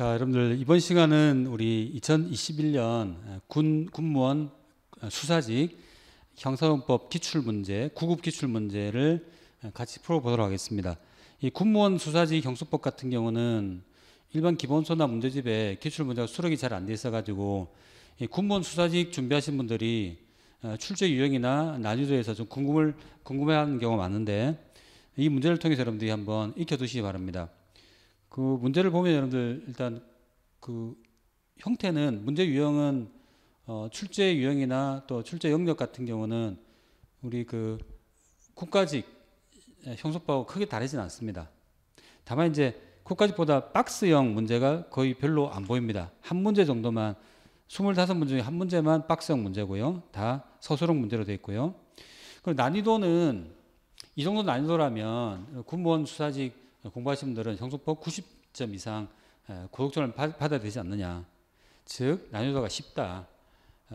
자, 여러분들 이번 시간은 우리 2021년 군 군무원 수사직 형사소법 기출 문제, 구급 기출 문제를 같이 풀어 보도록 하겠습니다. 이 군무원 수사직 형수법 같은 경우는 일반 기본소나 문제집에 기출 문제가 수록이 잘 안 돼 있어 가지고 군무원 수사직 준비하신 분들이 어, 출제 유형이나 난이도에서 좀 궁금을 궁금해하는 경우가 많은데 이 문제를 통해서 여러분들이 한번 익혀 두시기 바랍니다. 그 문제를 보면 여러분들 일단 그 형태는 문제 유형은 어, 출제 유형이나 또 출제 영역 같은 경우는 우리 그 국가직 형소법하고 크게 다르진 않습니다. 다만 이제 국가직보다 박스형 문제가 거의 별로 안 보입니다. 한 문제 정도만 25문 중에 한 문제만 박스형 문제고요. 다 서술형 문제로 되어 있고요. 그 난이도는 이 정도 난이도라면 어, 군무원 수사직 공부하신 분들은 형소법 90점 이상 구독점을 받아야 되지 않느냐. 즉 난이도가 쉽다.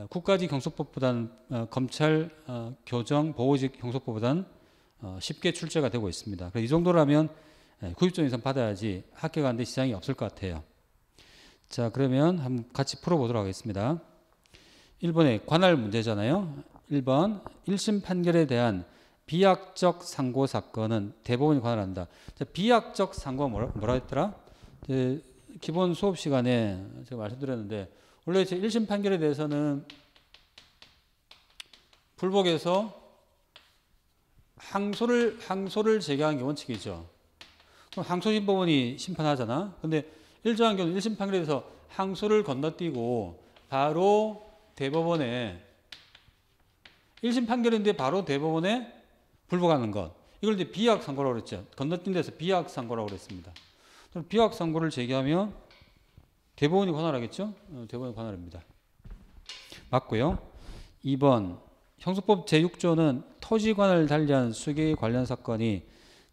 국가직 경소법보다는 어, 검찰 어, 교정 보호직 형소법보다는 어, 쉽게 출제가 되고 있습니다. 이 정도라면 90점 이상 받아야지 합격 가는데 지장이 없을 것 같아요. 자 그러면 한번 같이 풀어보도록 하겠습니다. 1번에 관할 문제잖아요. 1번 1심 판결에 대한 비약적 상고 사건은 대법원이 관할한다. 비약적 상고가 뭐라, 뭐라 했더라? 기본 수업 시간에 제가 말씀드렸는데 원래 제 1심 판결에 대해서는 불복에서 항소를 항소를 제기하는 게 원칙이죠. 그럼 항소심법원이 심판하잖아. 근데 일정한 경우 1심 판결에 대해서 항소를 건너뛰고 바로 대법원에 1심 판결인데 바로 대법원에 불복하는 것. 이걸 이제 비약상고라고 그랬죠. 건너뛴 데서 비약상고라고 그랬습니다. 비약상고를 제기하면 대법원이 관할하겠죠? 어, 대법원이 관할합니다. 맞고요. 2번 형소법 제6조는 토지관을 달리한 수의 관련 사건이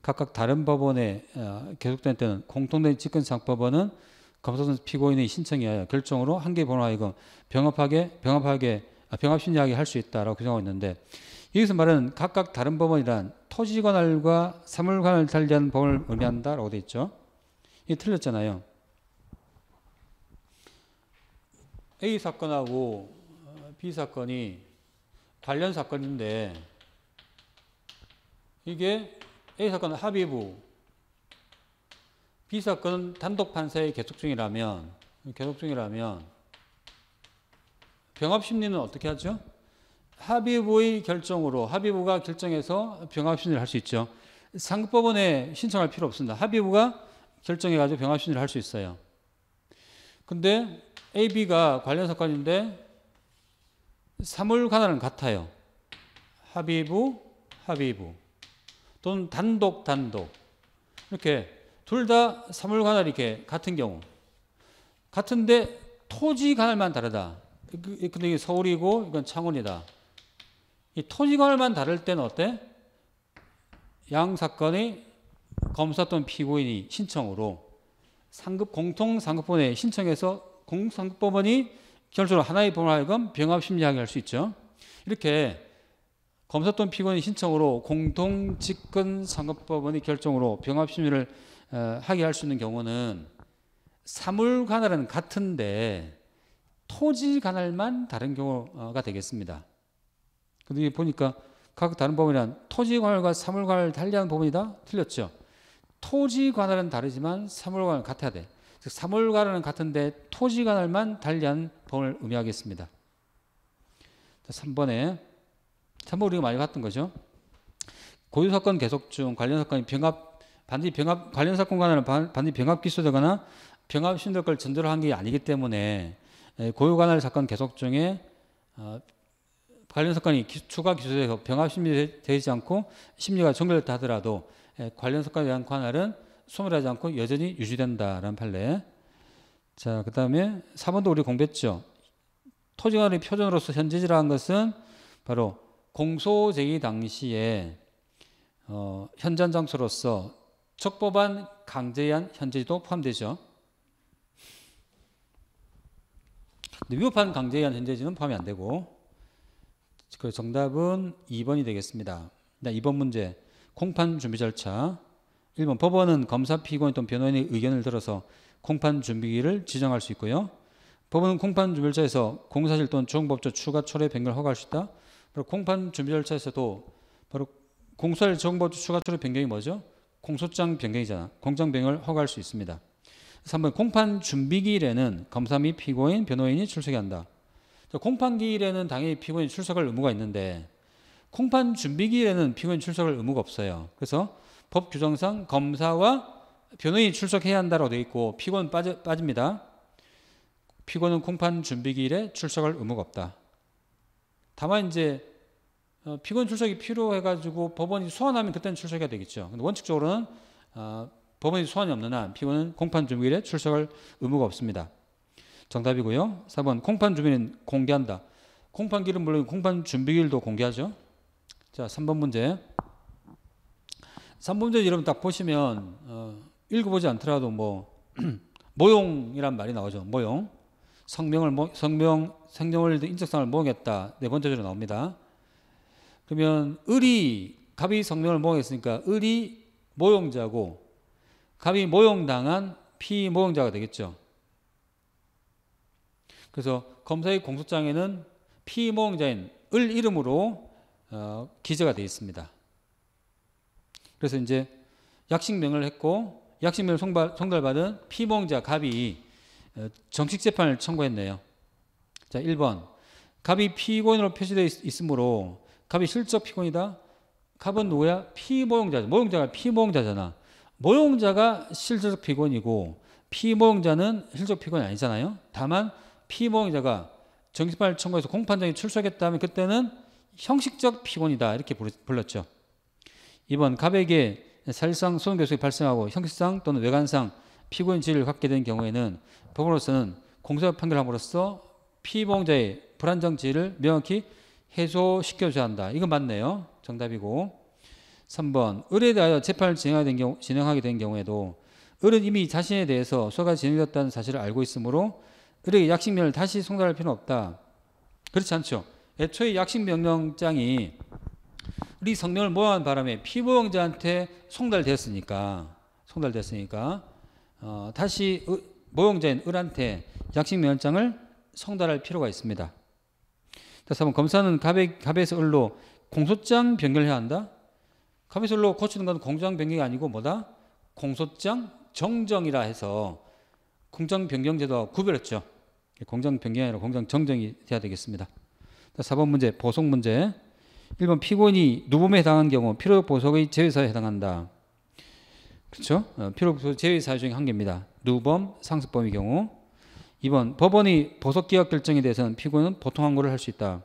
각각 다른 법원에 어, 계속된 때는 공통된 집권상법원은 검사선 피고인의 신청에 하여 결정으로 한 개 번호 하여금 병합하게 병합하게 아, 병합심리하게 할 수 있다라고 규정하고 있는데 여기서 말하는 각각 다른 법원이란 토지관할과 사물관을 달리한 법을 의미한다라고 돼 있죠. 이게 틀렸잖아요. A 사건하고 어, B 사건이 관련 사건인데 이게 A 사건은 합의부, B 사건은 단독 판사의 계속 중이라면 계속 중이라면 병합 심리는 어떻게 하죠? 합의부의 결정으로 합의부가 결정해서 병합신을 할 수 있죠. 상법원에 신청할 필요 없습니다. 합의부가 결정해가지고 병합신을 할 수 있어요. 근데 A, B가 관련 사건인데 사물관할은 같아요. 합의부, 합의부 또는 단독, 단독 이렇게 둘 다 사물관할 이렇게 같은 경우 같은데 토지 관할만 다르다. 그, 그, 근데 이게 서울이고 이건 창원이다. 이토지관을만 다를 때는 어때? 양 사건의 검사 또는 피고인이 신청으로 상급 공통 상급본에 신청해서 공상급법원이 결론적으로 하나의 법원로 하여금 병합심리하게 할 수 있죠. 이렇게 검사 또는 피고인 신청으로 공통 직권 상급법원이 결정으로 병합심리를 어, 하게 할 수 있는 경우는 사물 관할은 같은데 토지 관할만 다른 경우가 되겠습니다. 근데 보니까 각 다른 법원이란 토지관할과 사물관을 달리하는 법이다 틀렸죠. 토지관할은 다르지만 사물관은 같아야 돼. 즉 사물관할은 같은데 토지관할만 달리하는 법을 의미하겠습니다. 3번에 3번 우리가 많이 봤던 거죠. 고유사건 계속 중 관련 사건이 병합 반드시 병합 관련 사건과는 반드시 병합 기소되거나 병합 신도걸 전제로 한게 아니기 때문에 고유관할 사건 계속 중에 어, 관련 사건이 추가 기소돼서 병합심리되지 않고 심리가 종결되더라도 예, 관련 사건에 대한 관할은 소멸하지 않고 여전히 유지된다라는 판례. 자, 그 다음에 4번도 우리 공부했죠. 토지관의 표준으로서 현재지라는 것은 바로 공소 제기 당시에 어, 현장 장소로서 적법한 강제한 현재지도 포함되죠. 위법한 강제한 현재지는 포함이 안 되고 그 정답은 2번이 되겠습니다. 2번 문제. 공판 준비 절차. 1번 법원은 검사 피고인 또는 변호인의 의견을 들어서 공판 준비기를 지정할 수 있고요. 법원은 공판 준비 절차에서 공사실 또는 조법조 추가 철회 변경을 허가할 수 있다. 바로 공판 준비 절차에서도 바로 공사실 조법조 추가 철회 변경이 뭐죠? 공소장 변경이잖아. 공장 변경을 허가할 수 있습니다. 3번 공판 준비기일에는 검사 및 피고인, 변호인이 출석한다. 공판 기일에는 당연히 피고인 출석할 의무가 있는데 공판 준비 기일에는 피고인 출석할 의무가 없어요. 그래서 법 규정상 검사와 변호인이 출석해야 한다고 되어 있고 피고는 빠져, 빠집니다. 피고는 공판 준비 기일에 출석할 의무가 없다. 다만 이제 어, 피고인 출석이 필요해가지고 법원이 소환하면 그때는 출석해야 되겠죠. 근데 원칙적으로는 어, 법원이 소환이 없는 한 피고는 공판 준비일에 출석할 의무가 없습니다. 정답이고요. 4번 콩판 주변은 공개한다. 콩판 길은 물론 콩판 준비길도 공개하죠. 자, 3번 문제. 3번 문제 여러분 딱 보시면 어, 읽어보지 않더라도 뭐 모용이란 말이 나오죠. 모용. 성명을 모, 성명 생명을 인적성을 모으겠다. 네 번째로 나옵니다. 그러면 을이 갑이 성명을 모으겠으니까 을이 모용자고 갑이 모용당한 피모용자가 되겠죠. 그래서 검사의 공소장에는 피모험자인을 이름으로 어, 기재가 되어 있습니다. 그래서 이제 약식명을 했고 약식명을 송발, 송달받은 피모행자 갑이 어, 정식 재판을 청구했네요. 자, 1번. 갑이 피고인으로 표시되어 있, 으므로 갑이 실적 피고인이다. 갑은 누구야? 피모용자. 모용자가 피모용자잖아. 모용자가 실적 피고인이고 피모용자는 실적 피고인 아니잖아요. 다만 피보험자가 정신발 청구에서 공판장에 출석했다면 그때는 형식적 피곤이다 이렇게 불렀죠. 2번 갑에게 사실상 소송 결속이 발생하고 형식상 또는 외관상 피고인 지위를 갖게 된 경우에는 법으로서는 공소역 판결함으로써 피보험자의 불안정 지위를 명확히 해소시켜줘야 한다. 이건 맞네요. 정답이고. 3번 을에 대하여 재판을 진행하게 된, 경우, 진행하게 된 경우에도 을은 이미 자신에 대해서 소가 진행됐다는 사실을 알고 있으므로 그래 약식명을 다시 송달할 필요는 없다. 그렇지 않죠. 애초에 약식명령장이 우리 성령을 모아한 바람에 피보용자한테 송달됐으니까 송달됐으니까 어, 다시 의, 모용자인 을한테 약식명령장을 송달할 필요가 있습니다. 다시 한번 검사는 갑에, 갑에서 을로 공소장 변경해야 한다. 갑에서 을로 고치는 건 공장 변경이 아니고 뭐다? 공소장 정정이라 해서 공장 변경제도 구별했죠. 공정 변경이 아니라 공정 정정이 돼야 되겠습니다. 4번 문제 보석 문제 1번 피고인이 누범에 해당한 경우 필요 보석의 제외사에 해당한다. 그렇죠? 어, 필요 보석 제외사 중에 한 개입니다. 누범, 상습범의 경우 2번 법원이 보석 기각 결정에 대해서는 피고인은 보통 항고를 할 수 있다.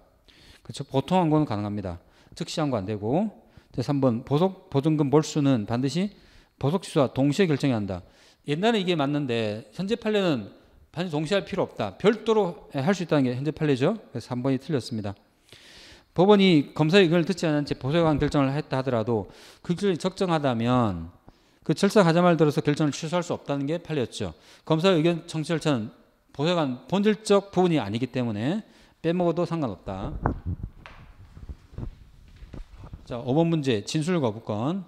그렇죠? 보통 항고는 가능합니다. 즉시 항고 안 되고 3번 보석 보증금 몰수는 반드시 보석 취소와 동시에 결정해야 한다. 옛날에 이게 맞는데 현재 판례는 반드시 동시에 할 필요 없다. 별도로 예, 할수 있다는 게 현재 판례죠. 그래서 3번이 틀렸습니다. 법원이 검사의 의견을 듣지 않은 채 보석한 결정을 했다 하더라도 그 결정이 적정하다면 그철상가자말 들어서 결정을 취소할 수 없다는 게 판례였죠. 검사의 의견 청취 절차는 보석한 본질적 부분이 아니기 때문에 빼먹어도 상관없다. 자, 5번 문제 진술 거부권.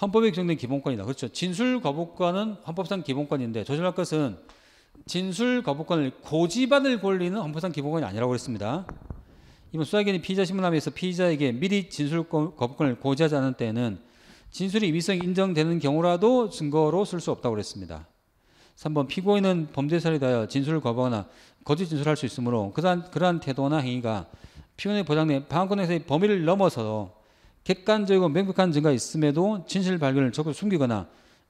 헌법에 규정된 기본권이다. 그렇죠. 진술 거부권은 헌법상 기본권인데 조절할 것은 진술 거부권을 고지받을 권리는 헌법상 기본권이 아니라고 그랬습니다. 이번 수사기관이 피의자 신문함에서 피의자에게 미리 진술 거부권을 고지하지 않은 때에는 진술이 위성 인정되는 경우라도 증거로 쓸 수 없다고 그랬습니다. 3번 피고인은 범죄사에 대하여 진술을 거부하거나 거짓 진술할 수 있으므로 그러한, 그러한 태도나 행위가 피고인의 보장 내 방어권에서의 범위를 넘어서 객관적이고 명백한 증거가 있음에도 진실 발견을 적극 숨기거나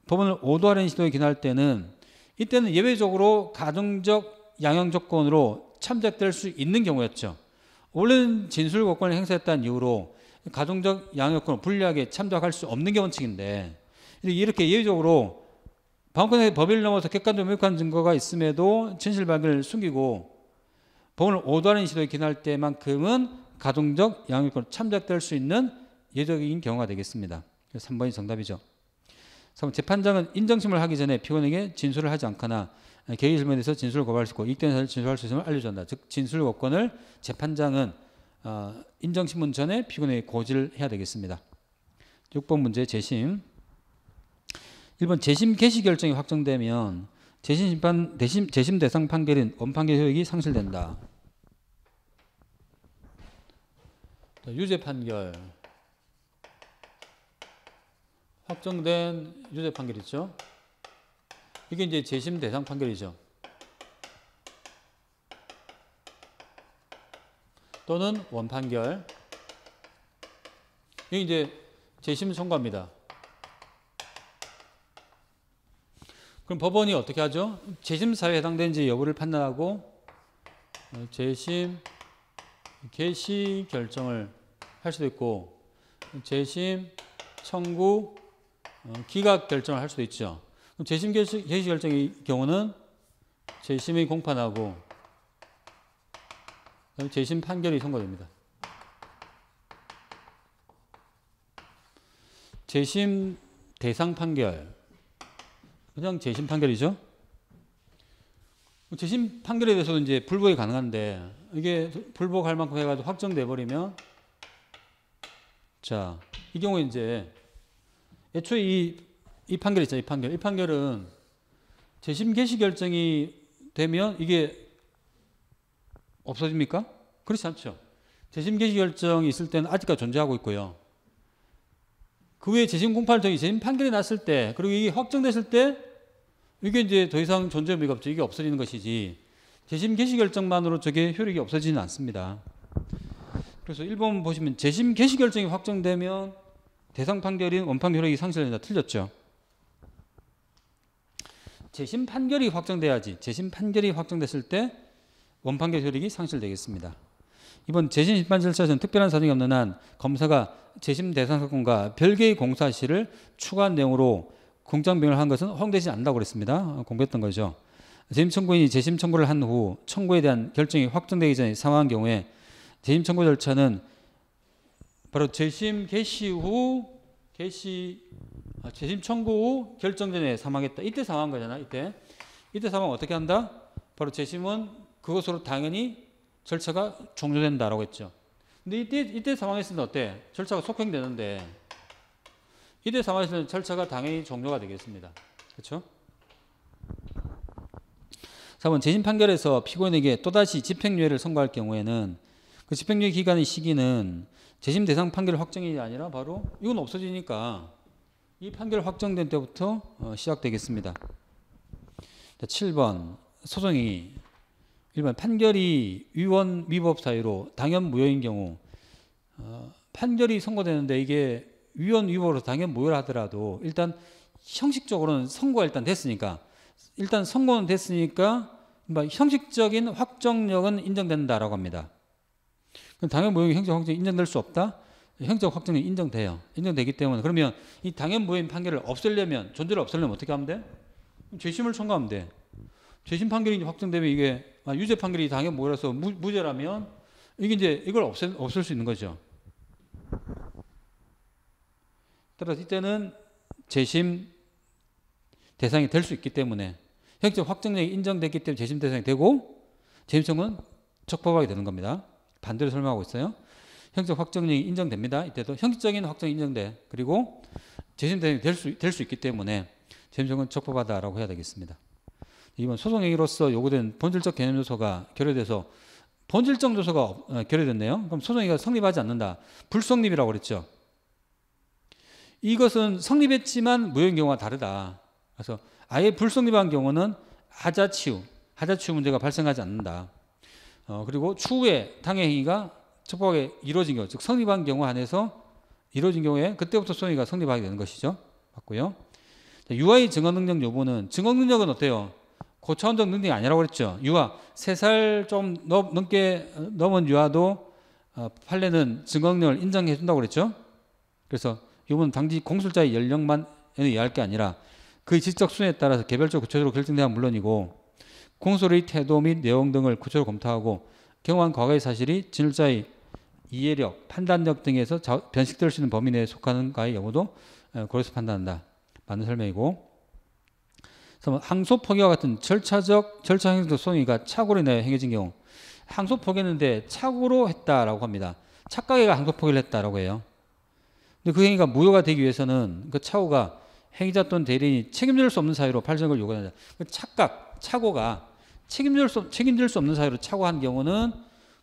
법원을 오도하려는 시도에 기나할 때는 이때는 예외적으로 가정적 양형 조건으로 참작될 수 있는 경우였죠. 원래는 진술 권을 행사했다는 이유로 가정적 양형권을 불리하게 참작할 수 없는 게 원칙인데 이렇게 예외적으로 방권의 법을 넘어서 객관적 명확한 증거가 있음에도 진실 발견을 숨기고 법을 오도하는 시도에 기인할 때만큼은 가정적 양형권 참작될 수 있는 예적인 경우가 되겠습니다. 3번이 정답이죠. 재판장은 인정심을 하기 전에 피고인에게 진술을 하지 않거나 개의 질문에서 진술을 고발할 수 있고 이익된 사실 진술할 수 있음을 알려준다. 즉 진술 요건을 재판장은 어, 인정심문 전에 피고인에게 고지를 해야 되겠습니다. 6번 문제 재심 1번 재심 개시 결정이 확정되면 재심 심판 대심 재심 대상 판결인 원판결 효력이 상실된다. 유죄 판결 확정된 유죄 판결 있죠. 이게 이제 재심 대상 판결이죠. 또는 원판결. 이게 이제 재심 선고합니다. 그럼 법원이 어떻게 하죠? 재심 사유에 해당되는지 여부를 판단하고 어, 재심 개시 결정을 할 수도 있고 재심 청구 어, 기각 결정을 할 수도 있죠. 그럼 재심 개시, 결정의 경우는 재심이 공판하고 재심 판결이 선고됩니다. 재심 대상 판결. 그냥 재심 판결이죠. 뭐 재심 판결에 대해서 이제 불복이 가능한데 이게 불복할 만큼 해가지고 확정돼 버리면 자이경우 이제 애초에 이, 이 판결 있죠. 이 판결. 이 판결은 재심 개시 결정이 되면 이게 없어집니까? 그렇지 않죠. 재심 개시 결정이 있을 때는 아직까지 존재하고 있고요. 그 외에 재심 공판정이 재심 판결이 났을 때 그리고 이게 확정됐을 때 이게 이제 더 이상 존재 의미가 없죠. 이게 없어지는 것이지 재심 개시 결정만으로 저게 효력이 없어지지는 않습니다. 그래서 1번 보시면 재심 개시 결정이 확정되면 대상 판결인 원판 효력이 상실된다. 틀렸죠. 재심 판결이 확정돼야지. 재심 판결이 확정됐을 때원판 효력이 상실되겠습니다. 이번 재심 심판 절차에서는 특별한 사정이 없는 한 검사가 재심 대상 사건과 별개의 공사 시를 추가한 내용으로 공장 명을 한 것은 허용되지 않는다고 그랬습니다. 어, 공개했던 거죠. 재심 청구인이 재심 청구를 한 후 청구에 대한 결정이 확정되기 전에 사망한 경우에 재심 청구 절차는 바로 재심 개시 후 개시 아, 재심 청구 후 결정 전에 사망했다. 이때 사망한 거잖아. 이때 이때 사망 어떻게 한다? 바로 재심은 그것으로 당연히 절차가 종료된다라고 했죠. 근데 이때 이때 사망했을 때 어때? 절차가 속행되는데 이때 상황에서는 절차가 당연히 종료가 되겠습니다. 그렇죠? 4번 재심 판결에서 피고인에게 또다시 집행유예를 선고할 경우에는 그 집행유예 기간의 시기는 재심 대상 판결 확정이 아니라 바로 이건 없어지니까 이 판결 확정된 때부터 어, 시작되겠습니다. 7번 소송이 1번 판결이 위원 위법 사유로 당연 무효인 경우 어, 판결이 선고되는데 이게 위원 위법으로 당연 무효를 하더라도 일단 형식적으로는 선고가 일단 됐으니까 일단 선고는 됐으니까 뭐 형식적인 확정력은 인정된다라고 합니다. 당연 무효이 행정 확정이 인정될 수 없다? 행정 확정이 인정돼요. 인정되기 때문에 그러면 이 당연 무효 판결을 없애려면 존재를 없애려면 어떻게 하면 돼? 재심을 청구하면 돼. 재심 판결이 확정되면 이게 아, 유죄 판결이 당연 무효서 무, 죄라면 이게 이제 이걸 없애, 없앨 수 있는 거죠. 따라서 이때는 재심 대상이 될 수 있기 때문에 행정 확정력이 인정됐기 때문에 재심 대상이 되고 재심청은 적법하게 되는 겁니다. 반대로 설명하고 있어요. 형적 확정이 인정됩니다. 이때도 형식적인 확정 인정돼. 그리고 재심 대상될수될수 있기 때문에 재심청은 적법하다라고 해야 되겠습니다. 이번 소송행위로서 요구된 본질적 개념 요소가 결여돼서 본질적 요소가 어, 결여됐네요. 그럼 소송행위가 성립하지 않는다. 불성립이라고 그랬죠. 이것은 성립했지만 무효인 경우와 다르다. 그래서 아예 불성립한 경우는 하자치우, 하자치우 문제가 발생하지 않는다. 어, 그리고 추후에 당해 행위가 첩보하게 이루어진 경우, 즉 성립한 경우 안에서 이루어진 경우에 그때부터 소행위가 성립하게 되는 것이죠. 맞고요. 자, 유아 증언 능력 여부는 증언 능력은 어때요? 고차원적 능력이 아니라고 그랬죠. 유아 세살좀 넘게 넘은 유아도 어, 판례는 증언 능력을 인정해 준다고 그랬죠. 그래서 이분 당시 공술자의 연령만 이해할 게 아니라 그의 지적 수에 따라서 개별적 구체적으로 결정돼야 물론이고 공소의 태도 및 내용 등을 구체로 검토하고 경호한 과거의 사실이 진술자의 이해력, 판단력 등에서 자, 변식될 수 있는 범위 내에 속하는가의 여부도 고려해서 어, 판단한다. 맞는 설명이고. 항소 포기와 같은 절차적 절차 행위적 소행위가 착오로 인하여 행해진 경우 항소 포기했는데 착오로 했다라고 합니다. 착각해가 항소 포기를 했다라고 해요. 근데 그 행위가 무효가 되기 위해서는 그 착오가 행위자 또는 대리인이 책임질 수 없는 사유로 발생을 요구한다. 그 착각, 착오가 책임질 수, 책임질 수 없는 사유로 착오한 경우는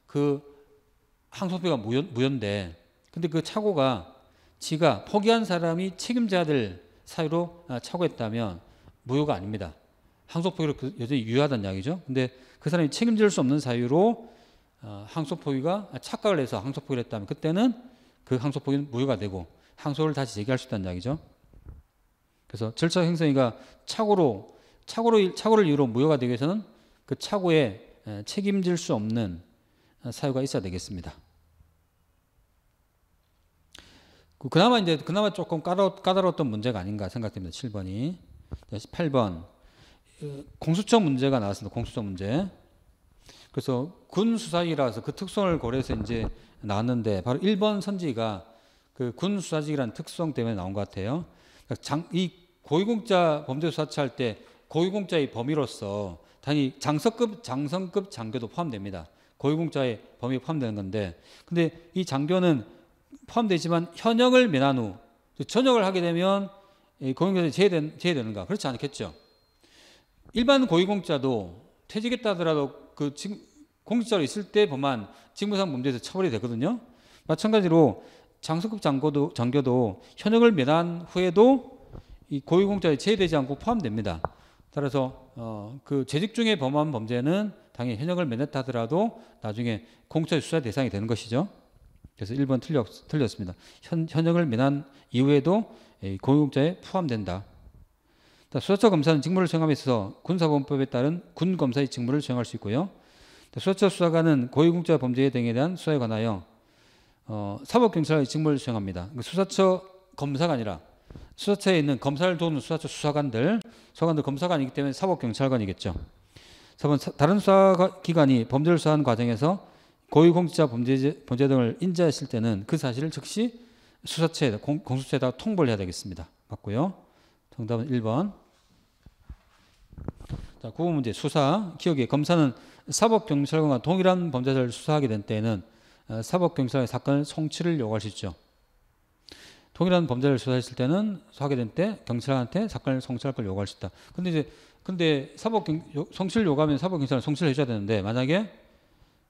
그항소표가 무효, 무효인데 근데 그 착오가 지가 포기한 사람이 책임자들 사유로 착오했다면 아, 무효가 아닙니다. 항소포기로 여전히 유효하다는 이야기죠. 근데 그 사람이 책임질 수 없는 사유로 아, 항소포기가 아, 착각을 해서 항소포기를 했다면 그때는 그 항소포기는 무효가 되고 항소를 다시 제기할 수 있다는 이야기죠. 그래서 절차 행성이가 착오로 착오로 착오를 이유로 무효가 되기 위해서는 그 착오에 책임질 수 없는 어, 사유가 있어야 되겠습니다. 그 그나마 이제 그나마 조금 까다롭, 던 문제가 아닌가 생각됩니다. 7번이 18번 그 공수처 문제가 나왔습니다. 공수처 문제. 그래서 군 수사직이라서 그 특성을 고려해서 이제 나왔는데 바로 1번 선지가 그군 수사직이라는 특성 때문에 나온 것 같아요. 그러니까 장, 이 고위공자 범죄 수사처 할때 고위공자의 범위로서 당연히 장성급, 장성급 장교도 포함됩니다. 고위공자의 범위 포함되는 건데, 근데 이 장교는 포함되지만 현역을 면한 후 전역을 하게 되면 고용교에 제외된, 제외되는가? 그렇지 않겠죠. 일반 고위공자도 퇴직했다 하더라도 그 공직자로 있을 때 범한 직무상 범죄에서 처벌이 되거든요. 마찬가지로 장성급 장교도, 장교도 현역을 면한 후에도 이 고위공자에 제외되지 않고 포함됩니다. 따라서 어, 그 재직 중에 범한 범죄는 당연히 현역을 면했다더라도 나중에 공처 의 수사 대상이 되는 것이죠. 그래서 1번 틀렸, 틀렸습니다. 현, 현역을 면한 이후에도 고용자에 포함된다. 수사처 검사는 직무를 수행함에 있어서 군사범법에 따른 군 검사의 직무를 수행할 수 있고요. 수사처 수사관은 고위공자 범죄 등에 대한 수사에 관하여 어, 사법경찰의 직무를 수행합니다. 그 수사처 검사가 아니라 수사처에 있는 검사를 도는 우 수사처 수사관들, 수사관들 검사관이기 때문에 사법경찰관이겠죠. 4번 다른 수사기관이 범죄를 수사하는 과정에서 고위공직자 범죄, 범죄 등을 인지했을 때는 그 사실을 즉시 수사처에 공, 공수처에다 통보를 해야 되겠습니다. 맞고요. 정답은 1번. 자, 9번 그 문제 수사 기억에 검사는 사법경찰관과 동일한 범죄자를 수사하게 된 때에는 어, 사법경찰의 사건을 송치를 요구할 수 있죠. 동일한 범죄를 수사했을 때는 소화계된 때 경찰한테 사건을 성찰할 걸 요구할 수 있다. 근데 이제 근데 사법 성실 요구하면 사법 경찰은 성실을 해줘야 되는데 만약에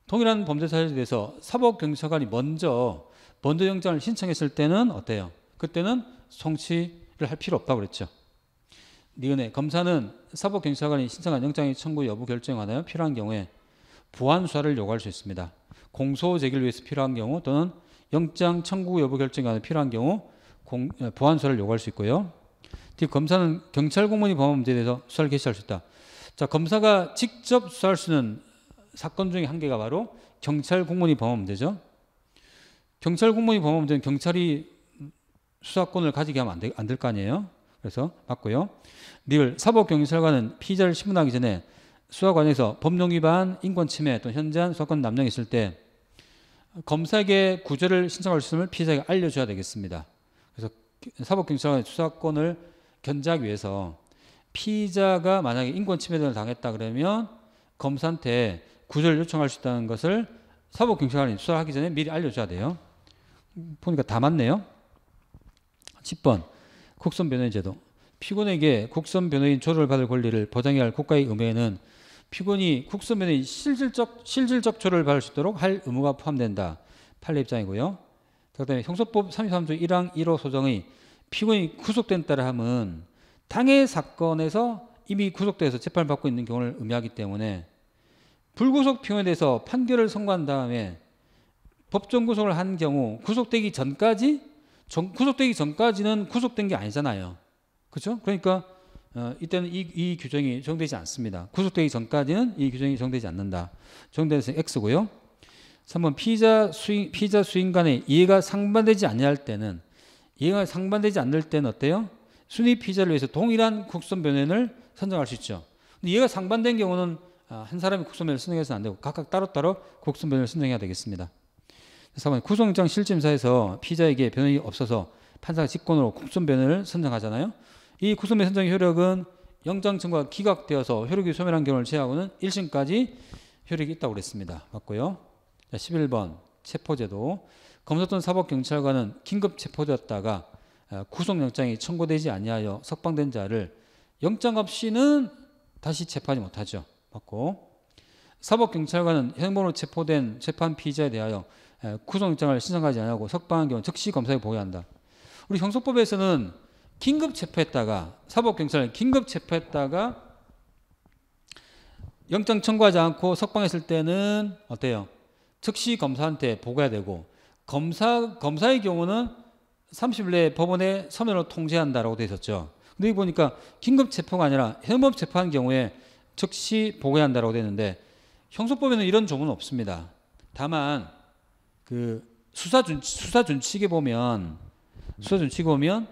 동일한 범죄 사실에 대해서 사법 경찰관이 먼저 먼저 영장을 신청했을 때는 어때요? 그때는 성취를 할 필요 없다고 그랬죠. 니은에 검사는 사법 경찰관이 신청한 영장의 청구 여부 결정에 관하여 필요한 경우에 보완 수사를 요구할 수 있습니다. 공소 제기를 위해서 필요한 경우 또는 영장 청구 여부 결정에 관해 필요한 경우 공, 예, 보안 수사를 요구할 수 있고요. D. 검사는 경찰 공무원이 범한 문제에 대해서 수사를 개시할 수 있다. 자, 검사가 직접 수사할 수 있는 사건 중에 한 개가 바로 경찰 공무원이 범한 문제죠. 경찰 공무원이 범한 문제는 경찰이 수사권을 가지게 하면 안, 안될 아니에요. 그래서 맞고요. 리을 사법경찰관은 피의자를 신문하기 전에 수사 과에서 법령 위반, 인권 침해 또는 현저 수사권 남용이 을때 검사에게 구제를 신청할 수 있음을 피의자에게 알려줘야 되겠습니다. 사법경찰관의 수사권을 견제하기 위해서 피의자가 만약에 인권 침해 등을 당했다 그러면 검사한테 구조를 요청할 수 있다는 것을 사법경찰관이 수사하기 전에 미리 알려줘야 돼요. 보니까 다 맞네요. 10번 국선 변호인 제도 피고인에게 국선 변호인 조를 받을 권리를 보장해야 할 국가의 의무에는 피고인이 국선 변호인 실질적 실질적 조를 받을 수 있도록 할 의무가 포함된다. 판례 입장이고요. 그다음에 형소법 33조 1항 1호 소정의 피고인이 구속된 따라 함은 당해 사건에서 이미 구속돼서 재판을 받고 있는 경우를 의미하기 때문에 불구속 피고에 대해서 판결을 선고한 다음에 법정 구속을 한 경우 구속되기 전까지 정, 구속되기 전까지는 구속된 게 아니잖아요. 그렇죠? 그러니까 어, 이때는 이, 이 규정이 적용되지 않습니다. 구속되기 전까지는 이 규정이 적용되지 않는다. 적용돼서 X고요. 3번 피자 수인 피자 수인 간의 이해가 상반되지 아니할 때는 이해가 상반되지 않을 때는 어때요? 순위 피자를 위해서 동일한 국선 변환을 선정할 수 있죠. 근데 이해가 상반된 경우는 아, 한 사람이 국선 변을 선정해서는 안 되고 각각 따로따로 국선 변을 선정해야 되겠습니다. 4번 구성영장실질사에서 피자에게 변호이 없어서 판사가 직권으로 국선 변을 선정하잖아요. 이 국선 변선정 효력은 영장 증구가 기각되어서 효력이 소멸한 경우를 제외하고는 1심까지 효력이 있다고 그랬습니다. 맞고요. 11번 체포제도 검사또 사법경찰관은 긴급 체포되었다가 아, 구속영장이 청구되지 아니하여 석방된 자를 영장 없이는 다시 재판이 못하죠. 맞고 사법경찰관은 행범으로 체포된 재판 피의자에 대하여 아, 구속영장을 신청하지 않고 석방한 경우 즉시 검사에 보고한다. 우리 형소법에서는 긴급 체포했다가 사법경찰을 긴급 체포했다가 영장 청구하지 않고 석방했을 때는 어때요? 즉시 검사한테 보고해야 되고 검사 검사의 경우는 30일 내에 법원에 서면으로 통제한다라고 되어 있었죠. 근데 여기 보니까 긴급 체포가 아니라 현법 체포한 경우에 즉시 보고해야 한다라고 돼 있는데 형소법에는 이런 조문은 없습니다. 다만 그 수사 준 수사 준칙에 보면 수사 준칙에 보면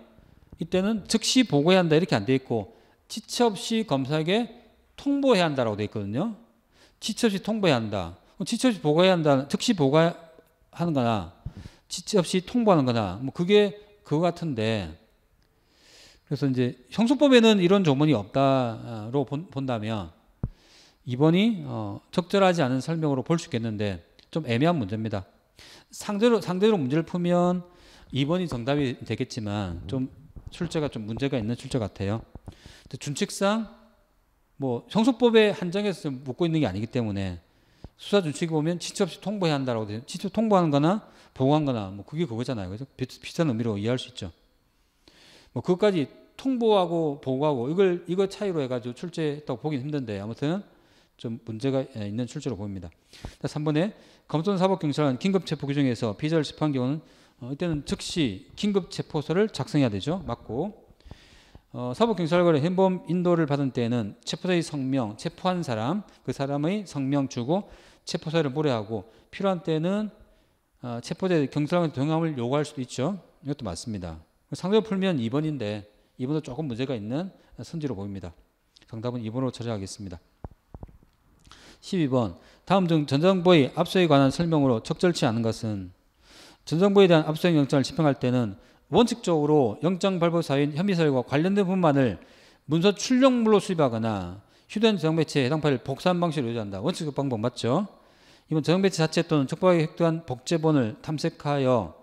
이때는 즉시 보고해야 한다 이렇게 안돼 있고 지체 없이 검사에게 통보해야 한다라고 돼 있거든요. 지체 없이 통보해야 한다. 지체 없이 보고해야 한다. 는 즉시 보고하는 거나 지체 없이 통보하는 거나 뭐 그게 그거 같은데 그래서 이제 형수법에는 이런 조문이 없다로 본다면 이번이 어 적절하지 않은 설명으로 볼 수 있겠는데 좀 애매한 문제입니다. 상대로 상대로 문제를 풀면 이번이 정답이 되겠지만 좀 출제가 좀 문제가 있는 출제 같아요. 준칙상 뭐 형소법의 한정에서 묻고 있는 게 아니기 때문에 수사 준칙이 보면 지체 없이 통보해야 한다라고 돼요. 지체 통보하는 거나 보고한 거나 뭐 그게 그거잖아요. 그래서 비슷한 의미로 이해할 수 있죠. 뭐 그것까지 통보하고 보고하고 이걸 이거 차이로 해가지고 출제했다고 보긴 힘든데 아무튼 좀 문제가 예, 있는 출제로 보입니다. 3번에 검찰 사법경찰은 긴급체포 규정에서 피자를 체포한 경우는 어, 이때는 즉시 긴급체포서를 작성해야 되죠. 맞고 어, 사법경찰관의 행범 인도를 받은 때에는 체포자의 성명, 체포한 사람, 그 사람의 성명 주고 체포사유를 무례하고 필요한 때는 어, 체포제 경찰관의 동함을 요구할 수도 있죠. 이것도 맞습니다. 상대로 풀면 2번인데 2번도 조금 문제가 있는 선지로 보입니다. 정답은 2번으로 처리하겠습니다. 12번 다음 중 전정부의 압수에 관한 설명으로 적절치 않은 것은 전정부에 대한 압수형 영장을 집행할 때는 원칙적으로 영장 발부 사유인 혐의 사유와 관련된 부분만을 문서 출력물로 수집하거나 휴대전 정매체에 해당 파일 복사한 방식으로 요구한다. 원칙적 방법 맞죠? 이번 저정배치 자체 또는 촉박하 획득한 복제본을 탐색하여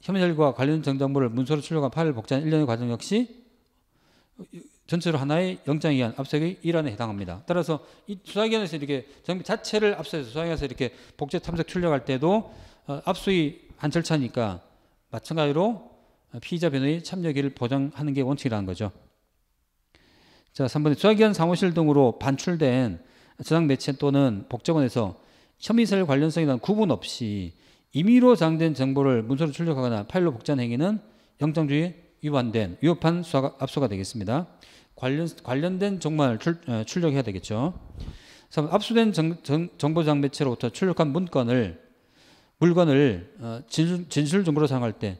혐의자료과 관련 정정물을 문서로 출력한 파일을 복제한 일련의 과정 역시 전체로 하나의 영장에 의한 압색의 일환에 해당합니다. 따라서 이 수사기관에서 이렇게 정비 자체를 압수해서 수사기관에서 이렇게 복제 탐색 출력할 때도 어, 압수의 한 절차니까 마찬가지로 피의자 변호의 참여기를 보장하는 게 원칙이라는 거죠. 자, 3번에 수사기관 사무실 등으로 반출된 저장 매체 또는 복제본에서 혐의설 사 관련성에 대한 구분 없이 임의로 장된 정보를 문서로 출력하거나 파일로 복제한 행위는 영장주의 위반된 위협한 수사가 압수가 되겠습니다. 관련 관련된 정말 출, 어, 력해야 되겠죠. 3. 압수된 정, 보장 매체로부터 출력한 문건을 물건을 어, 진술, 진술 정보로 사용할 때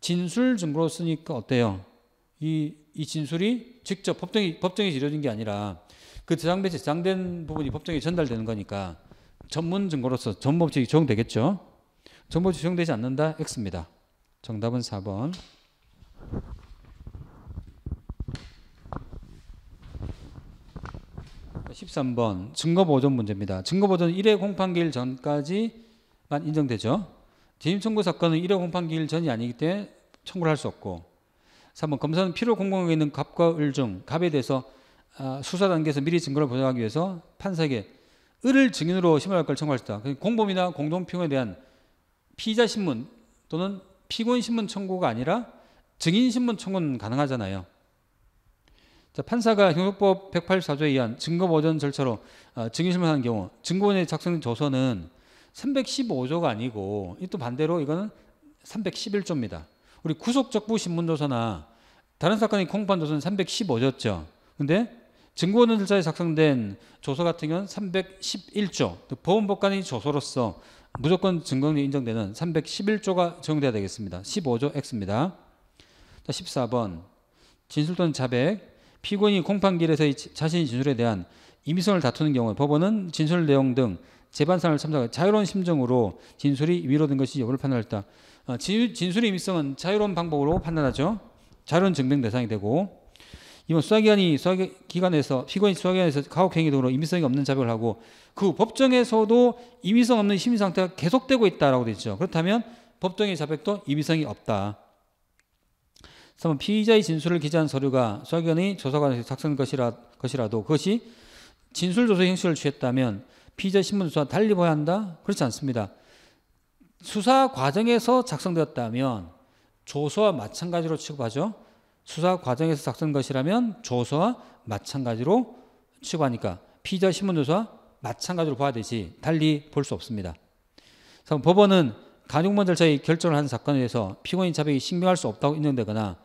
진술 정보로 쓰니까 어때요? 이, 이 진술이 직접 법정이 법정에 지려진 게 아니라 그 저장 매체 저장된 부분이 법정에 전달되는 거니까 전문 증거로서 전법칙이 적용되겠죠. 전법칙 적용되지 않는다 X입니다. 정답은 4번. 십삼 번 증거보존 문제입니다. 증거보존 1회 공판기일 전까지만 인정되죠. 재임청구 사건은 1회 공판기일 전이 아니기 때문에 청구를 할 수 없고 3번 검사는 필요 공공하 있는 갑과 을 중 갑에 대해서 아, 수사 단계에서 미리 증거를 보장하기 위해서 판사에게 을을 증인으로 심문할걸 청구할 수다 공범이나 공동피고에 대한 피의자 신문 또는 피고인 신문 청구가 아니라 증인 신문 청구는 가능하잖아요. 자, 판사가 형법 184조에 의한 증거 보전 절차로 어, 증인 신문하는 경우 증거인의 작성된 조서는 315조가 아니고 또 반대로 이거는 311조입니다. 우리 구속적부 신문 조서나 다른 사건의 공판 조서는 315조였죠. 근데 증거원들사에 작성된 조서 같은 경우는 311조 보험법관의 조서로서 무조건 증거인이 인정되는 311조가 적용돼야 되겠습니다. 15조 X입니다. 14번 진술 또는 자백 피고인이 공판길에서의 자신의 진술에 대한 임의성을 다투는 경우 법원은 진술 내용 등 재반상을 참작하 자유로운 심정으로 진술이 위로된 것이 여부를 판단할 때 어, 진술의 임의성은 자유로운 방법으로 판단하죠. 자유로운 증명 대상이 되고 이번 수사기관이 수사기관에서 피고인 수사기관에서 가혹행위 등으로 임의성이 없는 자백을 하고 그 법정에서도 임의성 없는 심리 상태가 계속되고 있다라고 되어 있죠. 그렇다면 법정의 자백도 임의성이 없다. 3번 피의자의 진술을 기재한 서류가 수사기관의 조사관에서 작성된 것이라, 것이라도 그것이 진술 조사 형식을 취했다면 피의자 신문 조사 달리 봐야 한다? 그렇지 않습니다. 수사 과정에서 작성되었다면 조서와 마찬가지로 취급하죠. 수사 과정에서 작성한 것이라면 조서와 마찬가지로 취급하니까 피의자 신문조서와 마찬가지로 봐야 되지 달리 볼 수 없습니다. 법원은 간유공범 절차의 결정을 한 사건에 대해서 피고인 자백이 신경할 수 없다고 인정되거나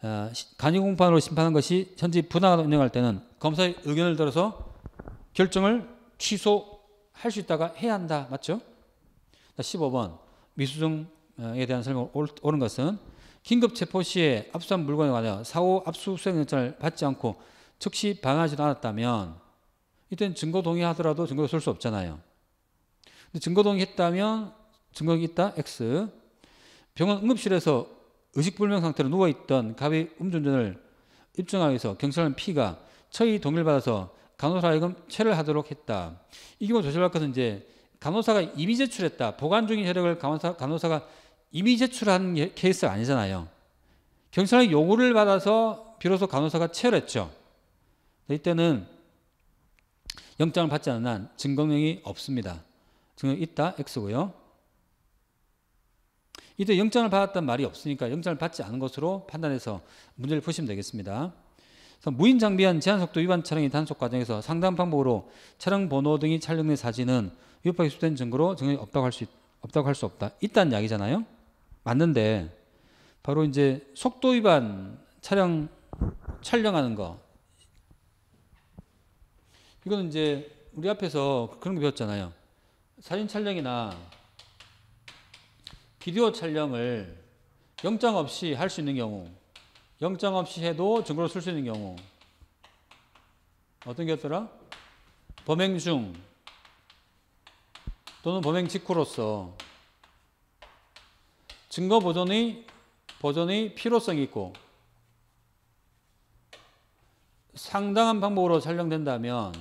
어, 간유공판으로 심판한 것이 현재 분화가 운영할 때는 검사의 의견을 들어서 결정을 취소할 수 있다가 해야 한다. 맞죠? 15번 미수증에 대한 설명 옳은 것은 긴급 체포 시에 압수한 물건에 관하여 사후 압수수색 영장을 받지 않고 즉시 방해하지도 않았다면 이때는 증거 동의하더라도 증거를 쓸수 없잖아요. 근데 증거 동의했다면 증거가 있다 X. 병원 응급실에서 의식불명 상태로 누워있던 갑의 음주운전을 입증하기 위해서 경찰은 P가 처의 동의를 받아서 간호사 하금 체를 하도록 했다. 이규모 조실학과서 이제 간호사가 이미 제출했다. 보관 중인 혈액을 간호사, 간호사가 이미 제출한 케이스가 아니잖아요. 경찰의 요구를 받아서 비로소 간호사가 체열했죠. 이때는 영장을 받지 않은 한 증거명이 없습니다. 증거명 있다 X고요. 이때 영장을 받았단 말이 없으니까 영장을 받지 않은 것으로 판단해서 문제를 푸시면 되겠습니다. 무인 장비한 제한속도 위반 차량의 단속 과정에서 상당 방법으로 차량 번호 등이 촬영된 사진은 위법하게 수된 증거로 증명이 없다고 할 수 없다고 할 수 없다. 있다는 이야기잖아요. 맞는데 바로 이제 속도 위반 차량 촬영하는 거 이거는 이제 우리 앞에서 그런 거 배웠잖아요. 사진 촬영이나 비디오 촬영을 영장 없이 할 수 있는 경우, 영장 없이 해도 증거로 쓸 수 있는 경우, 어떤 게있더라 범행 중 또는 범행 직후로서 증거 보존의 보존의 필요성이 있고 상당한 방법으로 설령된다면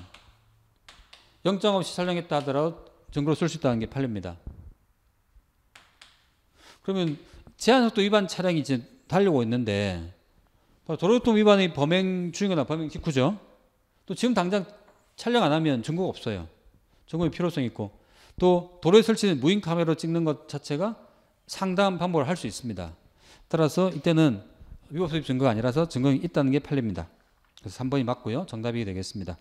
영장 없이 설령했다 하더라도 증거로 쓸 수 있다는 게 팔립니다. 그러면 제한속도 위반 차량이 이제 달리고 있는데 도로교통 위반의 범행 중이거나 범행 직후죠. 또 지금 당장 촬영 안 하면 증거가 없어요. 증거의 필요성이 있고 또 도로에 설치된 무인 카메라로 찍는 것 자체가 상담 방법을 할 수 있습니다. 따라서 이때는 위법수집 증거가 아니라서 증거가 있다는 게팔립니다 그래서 3번이 맞고요. 정답이 되겠습니다.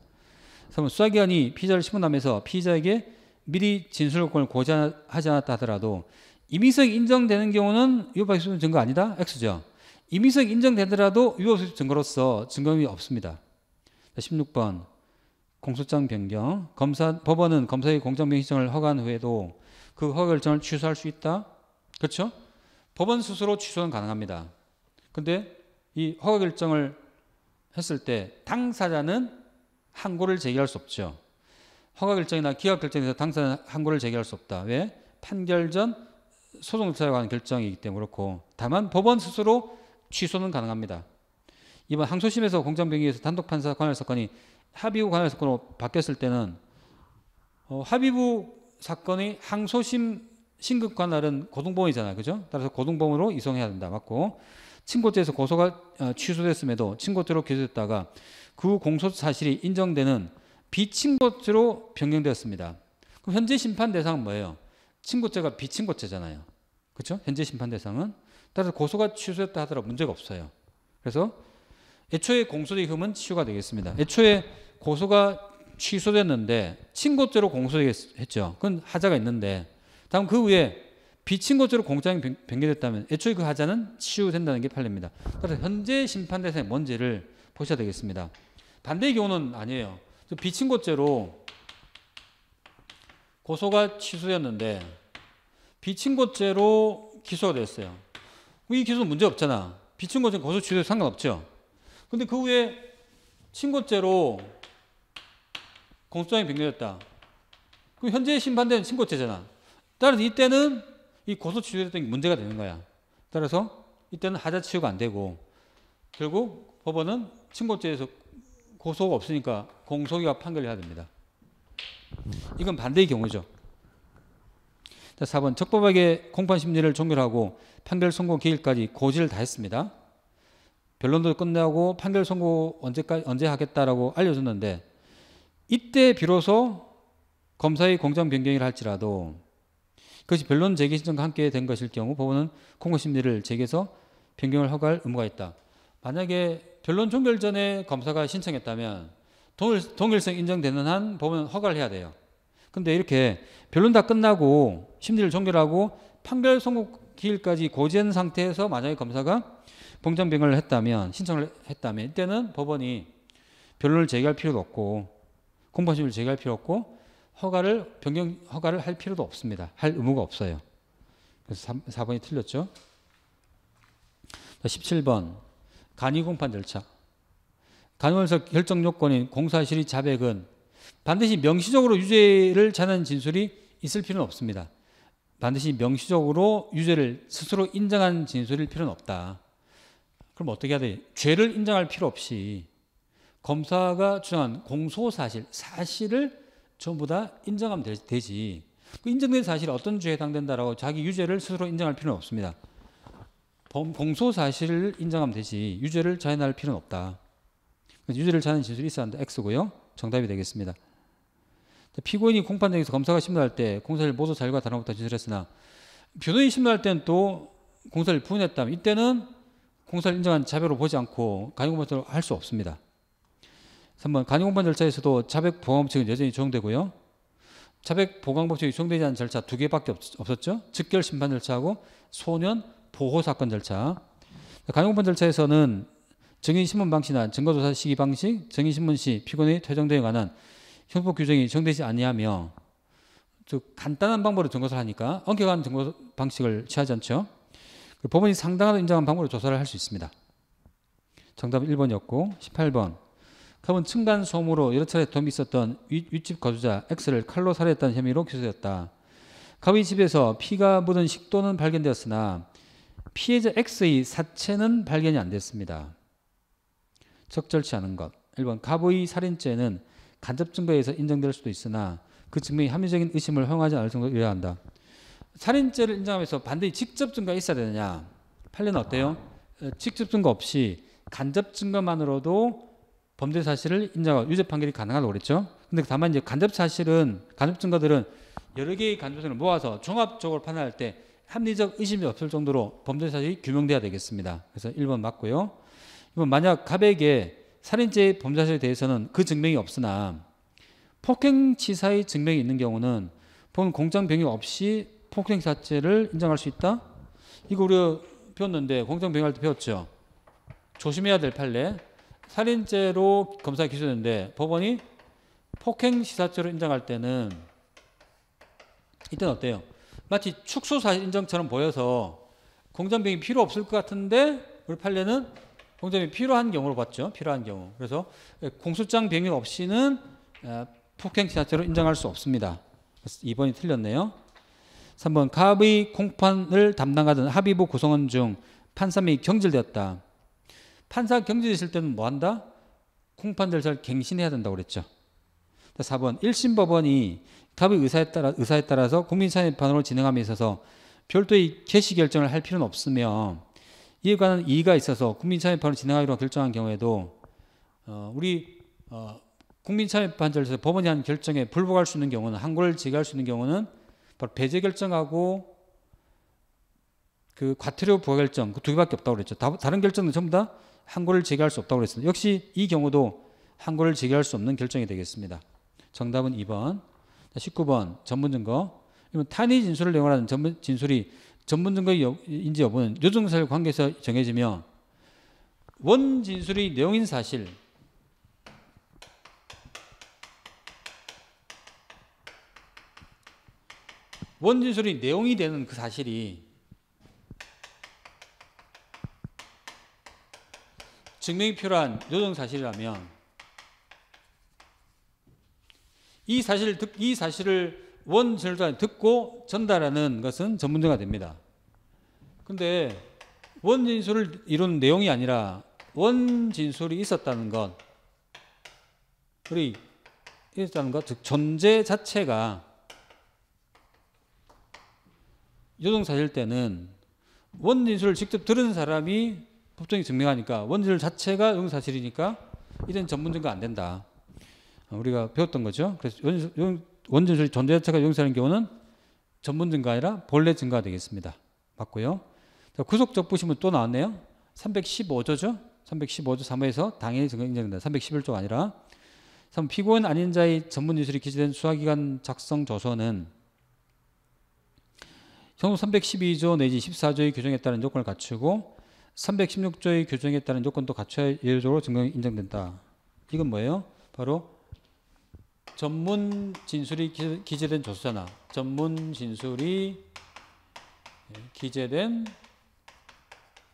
3번 뭐 수사기관이 피자를심문하면서피자에게 미리 진술 요을 고지하지 않았다 하더라도 임의성이 인정되는 경우는 위법소집 증거 아니다? X죠. 임의성이 인정되더라도 위법수집 증거로서 증거이 없습니다. 16번 공소장 변경 검사 법원은 검사의 공정변경 신청을 허가한 후에도 그 허가 결정을 취소할 수 있다. 그렇죠? 법원 스스로 취소는 가능합니다. 근데 이 허가 결정을 했을 때 당사자는 항고를 제기할 수 없죠. 허가 결정이나 기각 결정에서 당사자는 항고를 제기할 수 없다. 왜? 판결 전 소송 절차에 관한 결정이기 때문에 그렇고 다만 법원 스스로 취소는 가능합니다. 이번 항소심에서 공장병기에서 단독 판사 관할 사건이 합의부 관할 사건으로 바뀌었을 때는 어, 합의부 사건이 항소심 신급과 날은 고등범원이잖아요 그죠? 따라서 고등범원으로 이송해야 된다, 맞고. 친고죄에서 고소가 어, 취소됐음에도 친고죄로 기소됐다가그 공소 사실이 인정되는 비친고죄로 변경되었습니다. 그럼 현재 심판 대상은 뭐예요? 친고죄가 비친고죄잖아요. 그렇죠? 현재 심판 대상은 따라서 고소가 취소됐다 하더라도 문제가 없어요. 그래서 애초에 공소의금은 치유가 되겠습니다. 애초에 고소가 취소됐는데 친고죄로 공소했죠. 그건 하자가 있는데 다음 그후에 비친 것으로 공장이 변경됐다면 애초에 그 하자는 치유된다는 게 판례입니다. 따라서 현재 심판 대상의 뭔지를 보셔야 되겠습니다. 반대의 경우는 아니에요. 비친 것죄로 고소가 취소였는데 비친 것죄로 기소가 됐어요. 이 기소는 문제 없잖아. 비친 것죄 고소 취소에 상관없죠. 근데 그 후에 친고죄로 공소장이 변경됐다. 그럼 현재 심판된 친고죄잖아. 따라서 이때는 이 고소 취소됐던 문제가 되는 거야. 따라서 이때는 하자 치유가 안 되고 결국 법원은 친고죄에서 고소가 없으니까 공소기가 판결을 해야 됩니다. 이건 반대의 경우죠. 자, 4번 적법하게 공판 심리를 종결하고 판결 선고 기일까지 고지를 다 했습니다. 변론도 끝내고 판결 선고 언제까지 언제 하겠다라고 알려줬는데 이때 비로소 검사의 공장 변경을 할지라도 그것이 변론 제기 신청과 함께 된 것일 경우 법원은 공고 심리를 제기해서 변경을 허가할 의무가 있다. 만약에 변론 종결 전에 검사가 신청했다면 동일, 성 인정되는 한 법원은 허가를 해야 돼요. 근데 이렇게 변론 다 끝나고 심리를 종결하고 판결 선고 기일까지 고지한 상태에서 만약에 검사가 봉정 변을 했다면 신청을 했다면 이때는 법원이 변론을 제기할 필요도 없고 공판심을 제기할 필요 없고 허가를 변경 허가를 할 필요도 없습니다. 할 의무가 없어요. 그래서 3, 4번이 틀렸죠. 17번 간이 공판 절차. 간호원서 결정 요건인 공사실의 자백은 반드시 명시적으로 유죄를 전는 진술이 있을 필요는 없습니다. 반드시 명시적으로 유죄를 스스로 인정한 진술일 필요는 없다. 그럼 어떻게 해야 돼? 죄를 인정할 필요 없이 검사가 주장한 공소 사실, 사실을 전부 다 인정하면 되, 지그 인정된 사실 어떤 죄에 해당된다라고 자기 유죄를 스스로 인정할 필요는 없습니다. 공소 사실을 인정하면 되지 유죄를 자인할 필요는 없다. 유죄를 자는 진술이 있어야 한 X고요. 정답이 되겠습니다. 피고인이 공판장에서 검사가 심리할 때 공사를 모두 자료가 다름없다 진술했으나 변호인이 심리할 때는 또 공사를 부인했다면 이때는 공사를 인정한 자료로 보지 않고 간이고발을 할 수 없습니다. 3번 간이 공판 절차에서도 자백 보강 법칙은 여전히 적용되고요. 자백 보강 법칙이 적용되지 않은 절차 두 개밖에 없, 었죠 즉결 심판 절차하고 소년 보호 사건 절차. 간이 공판 절차에서는 증인 신문 방식이나 증거조사 시기 방식, 증인 신문 시 피고인의 퇴정 등에 관한 형법 규정이 적용되지 아니하며 즉 간단한 방법으로 증거를 사 하니까 엄격한 증거 방식을 취하지 않죠. 그 법원이 상당한 인정한 방법으로 조사를 할 수 있습니다. 정답 은 1번이었고 18번 탑은 층간소음으로 여러 차례 도움이 있었던 윗집 거주자 X를 칼로 살해했다는 혐의로 기소되었다. 가위 집에서 피가 묻은 식도는 발견되었으나 피해자 X의 사체는 발견이 안 됐습니다. 적절치 않은 것. 1번 가의 살인죄는 간접 증거에 서 인정될 수도 있으나 그 증명이 합리적인 의심을 허용하지 않을 정도로 이어 한다. 살인죄를 인정하면서 반드시 직접 증거가 있어야 되느냐? 판례는 어때요? 어, 직접 증거 없이 간접 증거만으로도 범죄 사실을 인정하고 유죄 판결이 가능하다고 그랬죠. 근데 다만 이제 간접 사실은 간접 증거들은 여러 개의 간접성을 모아서 종합적으로 판단할 때 합리적 의심이 없을 정도로 범죄 사실이 규명돼야 되겠습니다. 그래서 1번 맞고요. 2번 만약 갑에게 살인죄의 범죄 사실에 대해서는 그 증명이 없으나 폭행치사의 증명이 있는 경우는 보 공장병역 없이 폭행사죄를 인정할 수 있다? 이거 우리가 배웠는데 공장병역할 때 배웠죠. 조심해야 될 판례. 살인죄로 검사에 기소됐는데 법원이 폭행 시사죄로 인정할 때는 이때는 어때요? 마치 축소사실 인정처럼 보여서 공전병이 필요 없을 것 같은데 우리 판례는 공전병이 필요한 경우로 봤죠. 필요한 경우. 그래서 공소장 병역 없이는 폭행 시사죄로 인정할 수 없습니다. 2번이 틀렸네요. 3번 갑의 공판을 담당하던 합의부 구성원 중 판사 명이 경질되었다. 판사 경질이 있을 때는 뭐 한다? 쿵판 절차를 갱신해야 된다고 그랬죠. 4번 1심 법원이 갑의 의사에 따라 의사에 따라서 국민사회판으로 진행함에 있어서 별도의 개시 결정을 할 필요는 없으며 이에 관한 이의가 있어서 국민사회판으로 진행하기로 결정한 경우에도 어, 우리 어, 국민사회판 절에서 법원이 한 결정에 불복할 수 있는 경우는 항고를 제기할 수 있는 경우는 바로 배제 결정하고 그 과태료 부과 결정 그 두 개밖에 없다고 그랬죠. 다, 른 결정은 전부 다 항고를 제기할 수 없다고 그랬습니다. 역시 이 경우도 항고를 제기할 수 없는 결정이 되겠습니다. 정답은 2번. 19번 전문 증거. 탄의 진술을 내용하는 전문 진술이 전문 증거 인지 여부는 요증사실 관계에서 정해지며 원 진술의 내용인 사실 원 진술이 내용이 되는 그 사실이 증명이 필요한 요정 사실이라면 이 사실을 듣, 이 사실을 원전달 듣고 전달하는 것은 전문제가 됩니다. 근데 원진술을 이룬 내용이 아니라 원진술이 있었다는 것, 우리 있었다는 것, 즉 존재 자체가 요정사실 때는 원진술을 직접 들은 사람이 법정이 증명하니까 원질 자체가 용사실이니까 이런 전문증가 안 된다. 어, 우리가 배웠던 거죠. 그래서 원질 존재 자체가 용사라 경우는 전문증가 아니라 본래 증가가 되겠습니다. 맞고요. 자, 구속적 부심은 또 나왔네요. 315조죠. 315조 3호에서 당연히 증거 인정된다. 311조가 아니라 3. 피고인 아닌 자의 전문 유술이 기재된 수사기관 작성 저서는 형 312조 내지 14조의 규정에 따른 조건을 갖추고 316조의 규정에 따른 조건도 갖춰야 예외적으로 증명이 인정된다. 이건 뭐예요? 바로 전문 진술이 기재된 조사나 전문 진술이 예, 기재된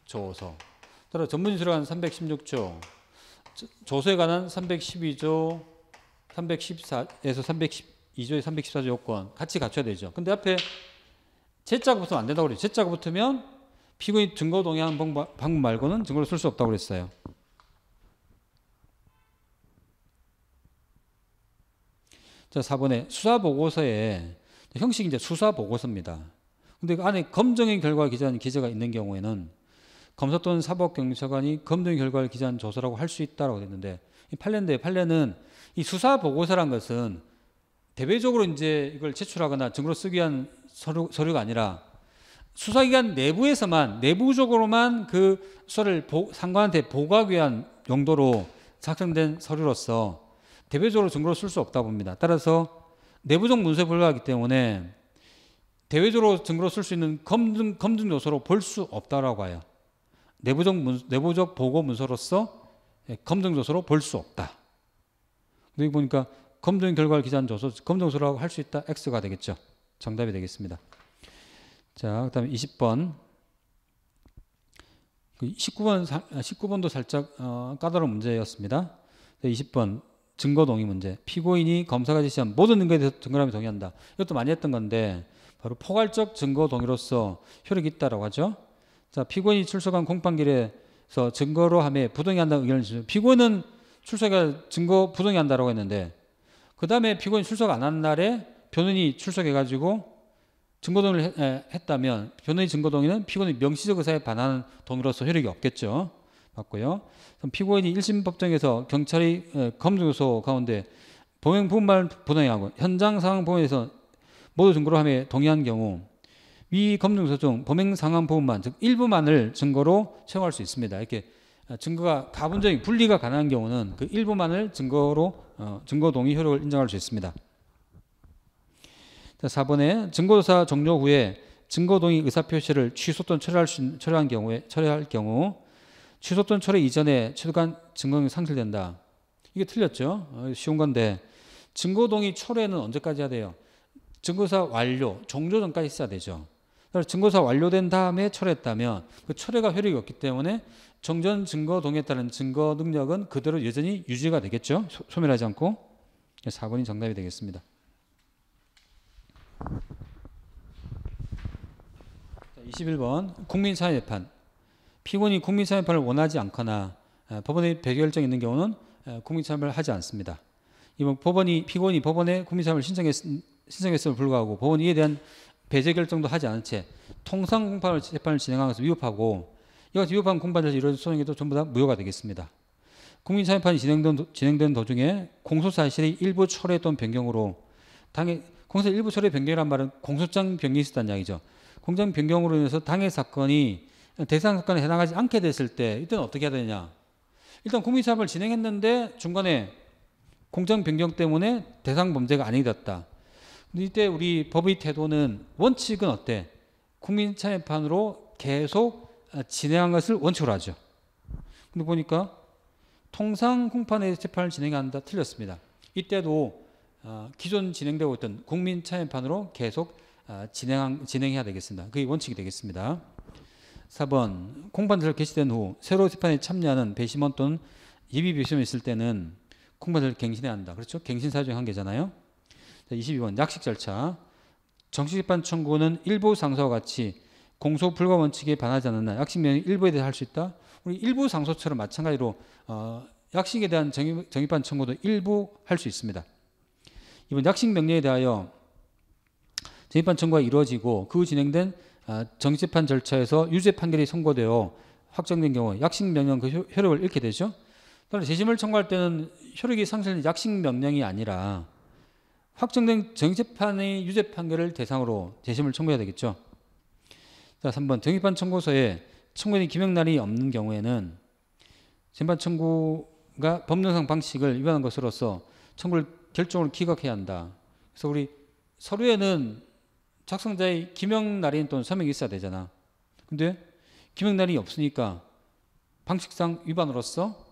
조서. 따라 전문 진술에 관한 316조, 조서에 관한 312조, 314에서 312조의 314조 요건 같이 갖춰야 되죠. 근데 앞에 제자가 붙으면 안 된다고 그래요. 제자가 붙으면 피고인 증거 동의하는 방법 말고는 증거를 쓸수 없다고 그랬어요. 자, 4번에 수사 보고서에 형식 이제 수사 보고서입니다. 근데 그 안에 검증의 결과 기재한 기재가 있는 경우에는 검사 또는 사법경찰관이 검증 결과를 기재한 조서라고 할 수 있다라고 했는데 이 판례인데 판례는 이 수사 보고서란 것은 대외적으로 이제 이걸 제출하거나 증거로 쓰기 위한 서류, 서류가 아니라 수사기관 내부에서만 내부적으로만 그수사를 보, 상관한테 보고하기 위한 용도로 작성된 서류로서 대외적으로 증거로 쓸 수 없다 봅니다. 따라서 내부적 문서에 불과하기 때문에 대외적으로 증거로 쓸 수 있는 검증, 검증 요소로 볼 수 없다라고 해요. 내부적, 문, 내부적 보고 문서로서 예, 검증 요소로 볼 수 없다. 여기 보니까 검증 결과를 기재한 조서, 검증서라고 할 수 있다. X가 되겠죠. 정답이 되겠습니다. 자, 그다음에 20번. 19번 19번도 살짝 어, 까다로운 문제였습니다. 20번 증거 동의 문제. 피고인이 검사가 지시한 모든 증거에 대해서 증거라미 동의한다. 이것도 많이 했던 건데 바로 포괄적 증거 동의로서 효력이 있다라고 하죠. 자, 피고인이 출석한 공판길에서 증거로 함에 부동의한다는 의견을 주죠. 피고인은 출석에 증거 부동의한다라고 했는데 그 다음에 피고인 출석 안 한 날에 변호인이 출석해가지고 증거동의를 했다면 변호인 증거동의는 피고인의 명시적 의사에 반하는 동의로서 효력이 없겠죠. 맞고요. 그럼 피고인이 1심 법정에서 경찰이 검증 소 가운데 범행 부분만 보장하고 현장 상황 부분에서 모두 증거로 함에 동의한 경우 위 검증 소중 범행 상황 부분만 즉 일부만을 증거로 채용할 수 있습니다. 이렇게 증거가 가분적인 분리가 가능한 경우는 그 일부만을 증거로 어, 증거 동의 효력을 인정할 수 있습니다. 4번에 증거조사 종료 후에 증거동의 의사표시를 취소또는 철회할, 수, 철회한 경우에 철회할 경우 취소 또는 철회 이전에 최소한 증거동이 상실된다. 이게 틀렸죠. 어, 쉬운 건데 증거동의 철회는 언제까지 해야 돼요? 증거사 완료, 종료 전까지 있어야 되죠. 그래서 증거사 완료된 다음에 철회했다면 그 철회가 효력이 없기 때문에 정전 증거 동에 따른 증거 능력은 그대로 여전히 유지가 되겠죠. 소, 소멸하지 않고 4번이 정답이 되겠습니다. 21번 국민사회재판 피고인이 국민사회판을 원하지 않거나 법원의 배결정이 있는 경우는 국민사회를 하지 않습니다. 이번 뭐 법원이 피고인이 법원에 국민사회를 신청했, 신청했음을 불구하고 법원이 이에 대한 배제 결정도 하지 않은 채 통상 공판을 재판을 진행하면서 위협하고 이와 위협한 공판에서 이루어진 소송에도 전부 다 무효가 되겠습니다. 국민사회판이 진행된, 진행된 도중에 공소사실의 일부 철회했던 변경으로 당해 공사 일부 처리 변경이란 말은 공소장 변경이 있었다는 이야기죠. 공장 변경으로 인해서 당해 사건이 대상 사건에 해당하지 않게 됐을 때 이때는 어떻게 해야 되냐? 일단 국민사업을 진행했는데 중간에 공장 변경 때문에 대상 범죄가 아니었다. 이때 우리 법의 태도는 원칙은 어때? 국민 참여판으로 계속 진행한 것을 원칙으로 하죠. 근데 보니까 통상 공판에 재판을 진행한다 틀렸습니다. 이때도 어, 기존 진행되고 있던 국민 참여판으로 계속 어, 진행, 진행해야 되겠습니다. 그게 원칙이 되겠습니다. 4번 콩반들 개시된 후 새로 재판에 참여하는 배심원 또는 예비 배심원이 있을 때는 콩반들 갱신해야 한다. 그렇죠? 갱신 사정 한계잖아요. 자, 22번 약식 절차 정식 재판 청구는 일부 상소와 같이 공소 불가 원칙에 반하지 않는 한 약식 명령 일부에 대해 할수 있다. 우리 일부 상소처럼 마찬가지로 어, 약식에 대한 정의, 정의판 청구도 일부 할 수 있습니다. 이번 약식 명령에 대하여 재판 청구가 이루어지고 그 진행된 아, 정재판 절차에서 유죄 판결이 선고되어 확정된 경우 약식 명령 그 효력을 잃게 되죠. 따라 재심을 청구할 때는 효력이 상실된 약식 명령이 아니라 확정된 정재판의 유죄 판결을 대상으로 재심을 청구해야 되겠죠. 자, 3번 정의판 청구서에 청구인이 기명란이 없는 경우에는 재판 청구가 법령상 방식을 위반한 것으로서 청구를 결정을 기각해야 한다. 그래서 우리 서류에는 작성자의 기명 날인 또는 서명이 있어야 되잖아. 근데 기명 날이 없으니까 방식상 위반으로서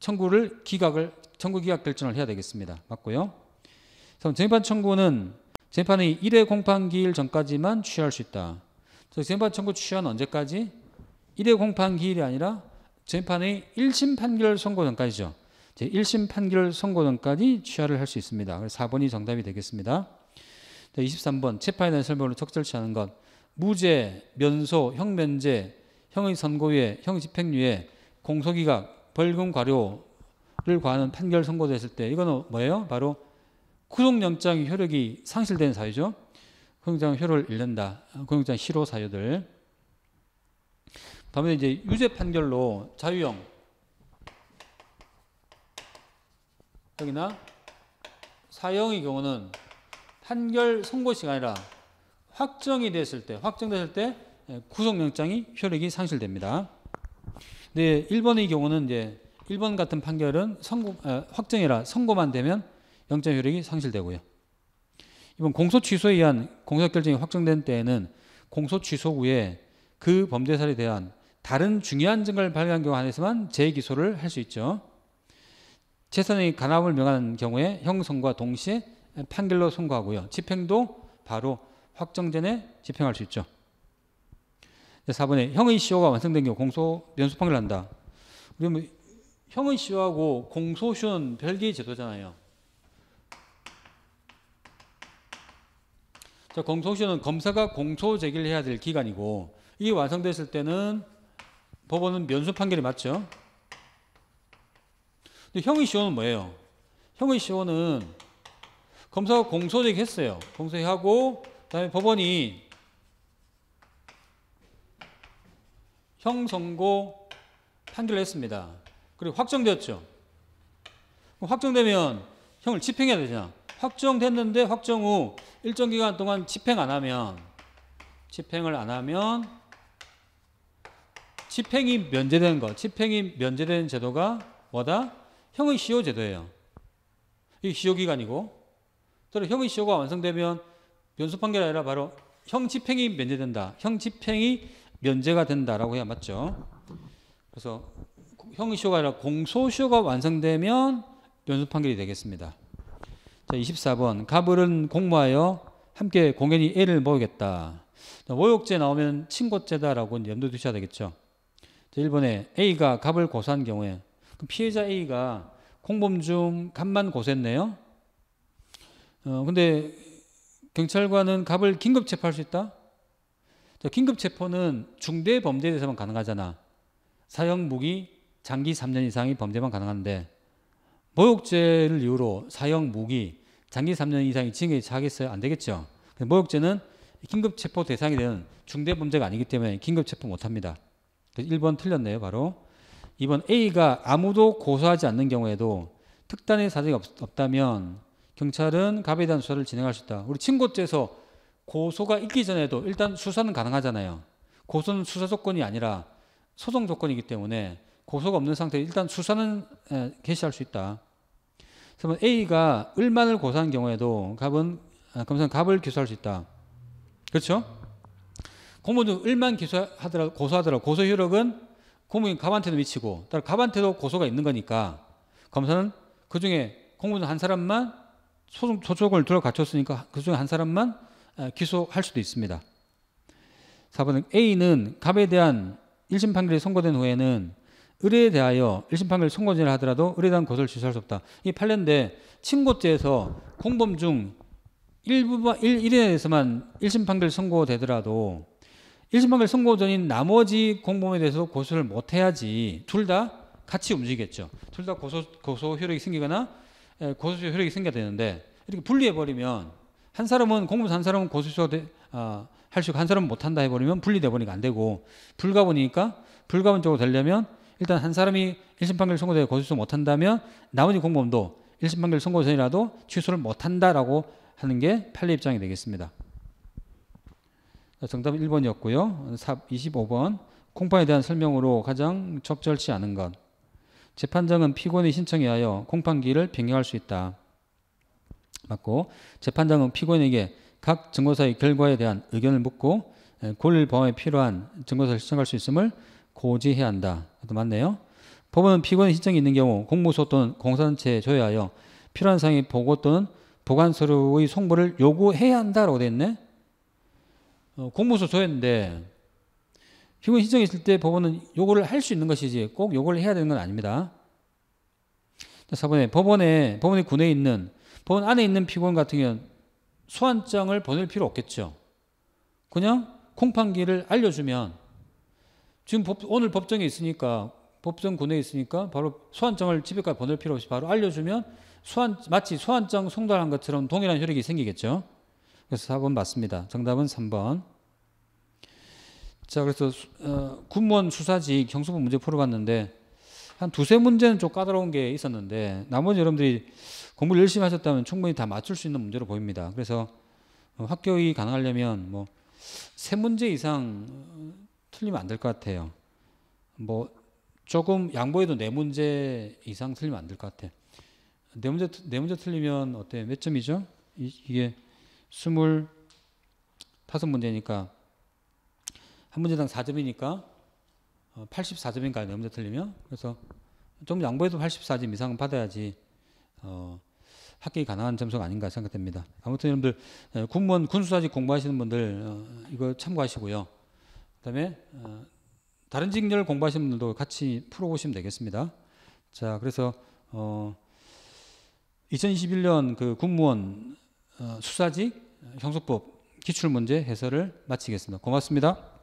청구를 기각을 청구 기각 결정을 해야 되겠습니다. 맞고요. 그럼 재판 청구는 재판의 1회 공판기일 전까지만 취할 수 있다. 재판 청구 취한 언제까지? 1회 공판기일이 아니라 재판의 1심 판결 선고 전까지죠. 이제 1심 판결 선고 전까지 취하를 할 수 있습니다. 그래서 4번이 정답이 되겠습니다. 23번 재판에 설명으 적절치 않은 것 무죄, 면소, 형면제, 형의 선고유예, 형집행유예, 공소기각, 벌금 과료를 관한 판결 선고됐을 때 이거는 뭐예요? 바로 구속영장 효력이 상실된 사유죠. 구속영장 효력을 잃는다. 구속영장 실효 사유들. 다음에 이제 유죄 판결로 자유형 여기나 사형의 경우는 판결 선고시가 아니라 확정이 됐을 때, 확정됐을 때 예, 구속영장이 효력이 상실됩니다. 근 1번의 경우는 이제 1번 같은 판결은 선고, 아, 확정이라 선고만 되면 영장 효력이 상실되고요. 이번 공소 취소에 의한 공소 결정이 확정된 때에는 공소 취소 후에 그 범죄사에 대한 다른 중요한 증거를 발견한 경우 안에서만 재기소를 할 수 있죠. 재산의 간압을 명하는 경우에 형성과 동시에 판결로 선고하고요. 집행도 바로 확정 전에 집행할 수 있죠. 4번에 형의 시효가 완성된 경우 공소 면소 판결한다. 그러면 뭐 형의 시효하고 공소시효는 별개의 제도잖아요. 자, 공소시효는 검사가 공소 제기를 해야 될 기간이고 이 완성됐을 때는 법원은 면소 판결이 맞죠. 근데 형의 시효는 뭐예요? 형의 시효는 검사가 공소제기 했어요. 공소제기하고 그다음에 법원이 형 선고 판결을 했습니다. 그리고 확정되었죠. 확정되면 형을 집행해야 되잖아. 확정됐는데 확정 후 일정 기간 동안 집행 안 하면 집행을 안 하면 집행이 면제되는 거. 집행이 면제되는 제도가 뭐다? 형의 시효 제도예요. 이 시효 기간이고 따로 형의 시효가 완성되면 변소 판결이 아니라 바로 형 집행이 면제된다. 형 집행이 면제가 된다라고 해야 맞죠. 그래서 형의 시효가 아니라 공소 시효가 완성되면 변소 판결이 되겠습니다. 자, 24번 가불은 공모하여 함께 공연히 애를 모으겠다. 모욕죄 나오면 친고죄다라고 염두 두셔야 되겠죠. 자, 1번에 A가 갑을 고소한 경우에 그럼 피해자 A가 공범중 갑만 고셌네요. 어, 근데 경찰관은 갑을 긴급 체포할 수 있다? 자, 긴급 체포는 중대 범죄에 대해서만 가능하잖아. 사형 무기 장기 3년 이상의 범죄만 가능한데 모욕죄를 이유로 사형 무기 장기 3년 이상의 징역에 처겠어요안 되겠죠. 모욕죄는 긴급 체포 대상이 되는 중대 범죄가 아니기 때문에 긴급 체포 못 합니다. 1번 틀렸네요, 바로. 이번 A가 아무도 고소하지 않는 경우에도 특단의 사정이 없, 다면 경찰은 갑에 대한 수사를 진행할 수 있다. 우리 친고죄에서 고소가 있기 전에도 일단 수사는 가능하잖아요. 고소는 수사 조건이 아니라 소송 조건이기 때문에 고소가 없는 상태에 일단 수사는 개시할 수 있다. 그러 A가 을만을 고소한 경우에도 갑은 아, 검사는 갑을 기소할 수 있다. 그렇죠? 공무원 을만 기소하더라 고소하더라 고소 효력은 공무인 갑한테도 미치고 따라 갑한테도 고소가 있는 거니까 검사는 그 중에 공무원 한 사람만 소송 소송을 들어 갖췄으니까 그 중에 한 사람만 아, 기소할 수도 있습니다. 4번 A는 갑에 대한 1심 판결이 선고된 후에는 의뢰에 대하여 1심 판결 선고전을 하더라도 의뢰에 대한 고소를 취소할 수 없다. 이 판례인데 친고죄에서 공범 중 일부만 일, 일에 대해서만 1심 판결 선고되더라도 일심판결 선고 전인 나머지 공범에 대해서 고소를 못 해야지 둘 다 같이 움직이겠죠. 둘 다 고소 고소 효력이 생기거나 예, 고소효력이 생겨야 되는데 이렇게 분리해 버리면 한 사람은 공범한 사람은 고소시효가 어, 할수 있고 한 사람은 못 한다 해 버리면 분리돼 버리니까 안 되고 불가 보니까 불가분적으로 되려면 일단 한 사람이 1심 판결 선고되에 고소시못 한다면 나머지 공범도 1심 판결 선고 전이라도 취소를 못 한다라고 하는 게 판례 입장이 되겠습니다. 정답은 1번이었고요. 25번 콩파에 대한 설명으로 가장 적절치 않은 것. 재판장은 피고인의 신청에 하여 콩판기를 변경할 수 있다. 맞고 재판장은 피고인에게 각 증거사의 결과에 대한 의견을 묻고 권리 범에 필요한 증거사를 신청할 수 있음을 고지해야 한다. 이것도 맞네요. 법원은 피고인의 신청이 있는 경우 공무소 또는 공사체에 조회하여 필요한 사항의 보고 또는 보관 서류의 송부를 요구해야 한다라고 돼 있네. 공무소 조회인데 피고인 신청이 있을 때 법원은 요거를 할 수 있는 것이지 꼭 요걸 해야 되는 건 아닙니다. 4번에 법원에 법원의 군에 있는 법원 안에 있는 피고인 같은 경우는 소환장을 보낼 필요 없겠죠. 그냥 공판기를 알려주면 지금 법, 오늘 법정에 있으니까 법정 군에 있으니까 바로 소환장을 집에까지 보낼 필요 없이 바로 알려주면 소환 마치 소환장 송달한 것처럼 동일한 효력이 생기겠죠. 그래서 4번 맞습니다. 정답은 3번. 자, 그래서 어, 군무원 수사직 형수부 문제 풀어봤는데 한 두세 문제는 좀 까다로운 게 있었는데 나머지 여러분들이 공부를 열심히 하셨다면 충분히 다 맞출 수 있는 문제로 보입니다. 그래서 어, 합격이 가능하려면 뭐 세 문제 이상 어, 틀리면 안 될 것 같아요. 뭐 조금 양보해도 네 문제 이상 틀리면 안 될 것 같아. 네 문제 네 문제 틀리면 어때? 몇 점이죠? 이, 이게 25 문제니까 한 문제당 4점이니까 84점인가요? 너무 틀리면 그래서 좀 양보해도 84점 이상은 받아야지 어, 합격이 가능한 점수가 아닌가 생각됩니다. 아무튼 여러분들 군무원 예, 군수사직 공부하시는 분들 어, 이거 참고하시고요. 그다음에 어, 다른 직렬 공부하시는 분들도 같이 풀어보시면 되겠습니다. 자 그래서 2021년 어, 그 군무원 어, 수사직 형소법 기출문제 해설을 마치겠습니다. 고맙습니다.